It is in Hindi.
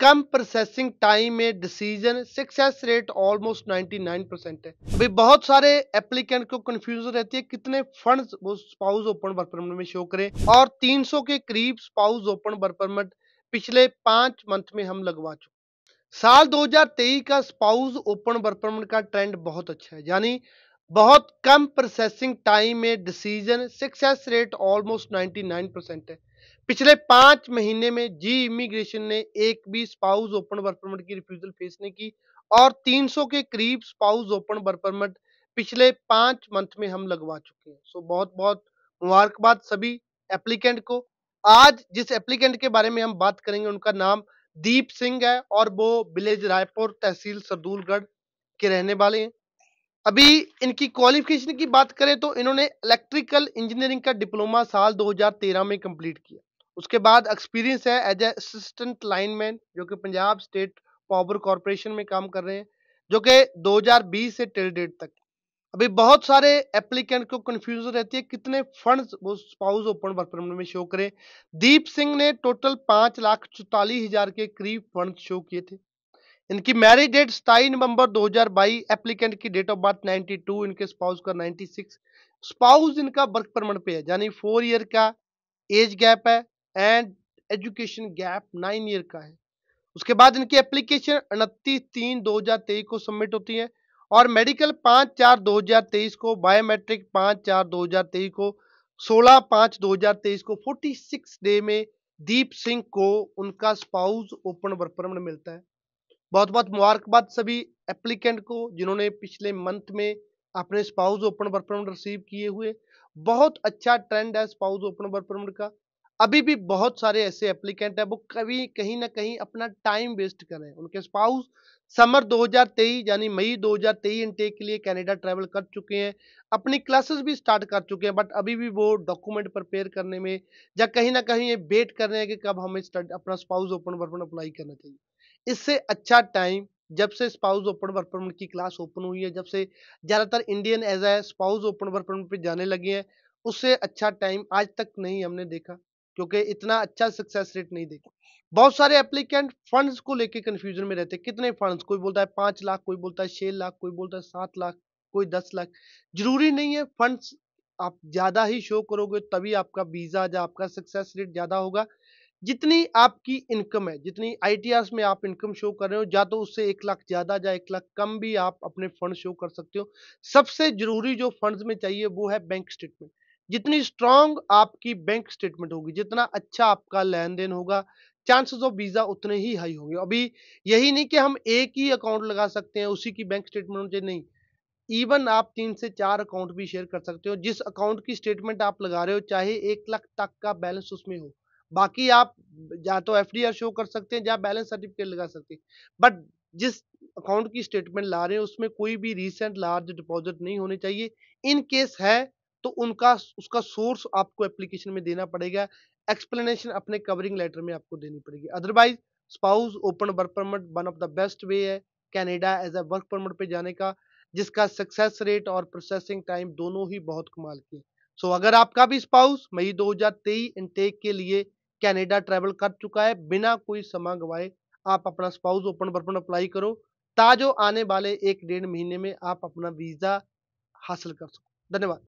कम प्रोसेसिंग टाइम में decision success rate almost 99 percent है अभी बहुत सारे एप्लीकेंट को कंफ्यूजन रहती है कितने फंड्स वो स्पाउस ओपन वर्क परमिट में शो करें और 300 के करीब स्पाउस ओपन वर्क परमिट पिछले पांच मंथ में हम लगवा चुके साल 2023 का स्पाउस ओपन वर्क परमिट का ट्रेंड बहुत अच्छा है यानी बहुत कम प्रोसेसिंग टाइम में decision success rate almost 99 percent है पिछले पांच महीने में जी इमिग्रेशन ने एक भी स्पाउस ओपन वर्क परमिट की रिफ्यूजल फेस नहीं की और 300 के करीब स्पाउस ओपन वर्क परमिट पिछले पांच मंथ में हम लगवा चुके हैं सो बहुत बहुत मुबारकबाद सभी एप्लीकेंट को आज जिस एप्लीकेंट के बारे में हम बात करेंगे उनका नाम दीप सिंह है और वो विलेज रायपुर तहसील सरदूलगढ़ के रहने वाले हैं अभी इनकी क्वालिफिकेशन की बात करें तो इन्होंने इलेक्ट्रिकल इंजीनियरिंग का डिप्लोमा साल 2013 में कंप्लीट किया उसके बाद एक्सपीरियंस है एज असिस्टेंट लाइनमैन जो कि पंजाब स्टेट पावर कॉरपोरेशन में काम कर रहे हैं जो कि 2020 से टिल डेट तक अभी बहुत सारे एप्लीकेंट को कंफ्यूजन रहती है कितने फंड्स वो स्पाउस ओपन वर्क परमिट में शो करें दीप सिंह ने टोटल पाँच लाख चौतालीस हजार के करीब फंड शो किए थे इनकी मैरिज डेट सताईस नवंबर 2022 एप्लीकेंट की डेट ऑफ बर्थ 92 इनके स्पाउस का 96 स्पाउस इनका वर्क परमिट पे है यानी फोर ईयर का एज गैप है and education gap nine year का है उसके बाद इनकी एप्लीकेशन उनतीस तीन दो हजार तेईस को सबमिट होती है और मेडिकल पांच चार दो हजार तेईस को बायोमेट्रिक पांच चार दो हजार तेईस को सोलह पांच दो हजार तेईस को फोर्टी सिक्स डे में दीप सिंह को उनका स्पाउस ओपन परमिट मिलता है बहुत बहुत मुबारकबाद सभी एप्लीकेंट को जिन्होंने पिछले मंथ में अपने spouse open work permit receive किए हुए बहुत अच्छा ट्रेंड है स्पाउस ओपन वर्क परमिट का अभी भी बहुत सारे ऐसे एप्लीकेंट है वो कभी कहीं ना कहीं अपना टाइम वेस्ट करें उनके स्पाउस समर 2023 यानी मई 2023 इनटेक के लिए कनाडा ट्रैवल कर चुके हैं अपनी क्लासेस भी स्टार्ट कर चुके हैं बट अभी भी वो डॉक्यूमेंट प्रिपेयर करने में या कहीं ना कहीं ये वेट कर रहे हैं कि कब हमें अपना स्पाउस ओपन वर्पन अप्लाई करना चाहिए इससे अच्छा टाइम जब से स्पाउस ओपन वर्क परमिट की क्लास ओपन हुई है जब से ज़्यादातर Indian as a spouse open work permit पर जाने लगे हैं उससे अच्छा टाइम आज तक नहीं हमने देखा क्योंकि इतना अच्छा सक्सेस रेट नहीं देखा बहुत सारे एप्लीकेंट फंड्स को लेके कंफ्यूजन में रहते हैं कितने फंड्स कोई बोलता है पांच लाख कोई बोलता है छह लाख कोई बोलता है सात लाख कोई दस लाख जरूरी नहीं है फंड्स आप ज़्यादा ही शो करोगे तभी आपका वीज़ा या आपका सक्सेस रेट ज़्यादा होगा जितनी आपकी इनकम है जितनी आई में आप इनकम शो कर रहे हो या तो उससे एक लाख ज़्यादा या एक लाख कम भी आप अपने फंड शो कर सकते हो सबसे ज़रूरी जो फंड्स में चाहिए वो है बैंक स्टेटमेंट जितनी स्ट्रांग आपकी बैंक स्टेटमेंट होगी जितना अच्छा आपका लेन देन होगा चांसेस ऑफ वीजा उतने ही हाई होंगे अभी यही नहीं कि हम एक ही अकाउंट लगा सकते हैं उसी की बैंक स्टेटमेंट होनी नहीं इवन आप तीन से चार अकाउंट भी शेयर कर सकते हो जिस अकाउंट की स्टेटमेंट आप लगा रहे हो चाहे एक लाख तक का बैलेंस उसमें हो बाकी आप या तो एफ शो कर सकते हैं या बैलेंस सर्टिफिकेट लगा सकते हैं बट जिस अकाउंट की स्टेटमेंट ला रहे हैं उसमें कोई भी रिसेंट लार्ज डिपॉजिट नहीं होने चाहिए इन केस है तो उनका उसका सोर्स आपको एप्लीकेशन में देना पड़ेगा एक्सप्लेनेशन अपने कवरिंग लेटर में आपको देनी पड़ेगी otherwise spouse open work permit one of the best way है Canada as a work permit पे जाने का जिसका सक्सेस रेट और प्रोसेसिंग टाइम दोनों ही बहुत कमाल की है सो so, अगर आपका भी स्पाउस मई 2023 इनटेक के लिए कनाडा ट्रेवल कर चुका है बिना कोई समा गवाए आप अपना स्पाउस ओपन परमिट अप्लाई करो ताजो आने वाले एक डेढ़ महीने में आप अपना वीज़ा हासिल कर सको धन्यवाद